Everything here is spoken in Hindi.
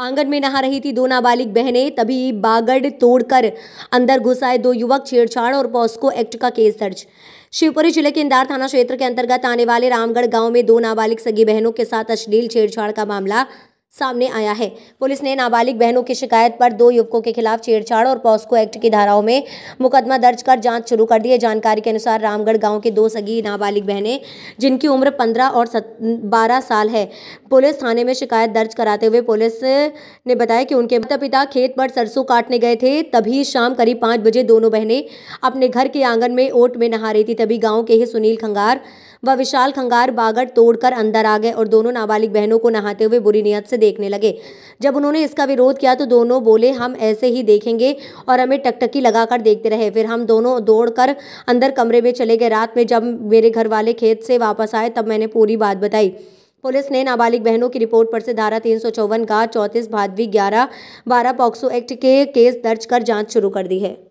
आंगन में नहा रही थी दो नाबालिग बहनें तभी बागड़ तोड़कर अंदर घुस आए दो युवक छेड़छाड़ और पॉस्को एक्ट का केस दर्ज शिवपुरी जिले के इंदार थाना क्षेत्र के अंतर्गत आने वाले रामगढ़ गांव में दो नाबालिग सगी बहनों के साथ अश्लील छेड़छाड़ का मामला सामने आया है पुलिस ने नाबालिग बहनों की शिकायत पर दो युवकों के खिलाफ छेड़छाड़ और पॉस्को एक्ट की धाराओं में मुकदमा दर्ज कर जांच शुरू कर दी है जानकारी के अनुसार रामगढ़ गांव के दो सगी नाबालिग बहनें जिनकी उम्र 15 और बारह साल है पुलिस थाने में शिकायत दर्ज कराते हुए पुलिस ने बताया कि उनके माता पिता खेत पर सरसों काटने गए थे तभी शाम करीब पाँच बजे दोनों बहनें अपने घर के आंगन में ओट में नहा रही थी तभी गाँव के ही सुनील खंगार वह विशाल खंगार बागड़ तोड़कर अंदर आ गए और दोनों नाबालिग बहनों को नहाते हुए बुरी नीयत से देखने लगे जब उन्होंने इसका विरोध किया तो दोनों बोले हम ऐसे ही देखेंगे और हमें टकटकी लगाकर देखते रहे फिर हम दोनों दौड़कर अंदर कमरे में चले गए रात में जब मेरे घर वाले खेत से वापस आए तब मैंने पूरी बात बताई पुलिस ने नाबालिग बहनों की रिपोर्ट पर से धारा तीन सौ चौवन का चौंतीस भादवी ग्यारह बारह पॉक्सो एक्ट के केस दर्ज कर जांच शुरू कर दी है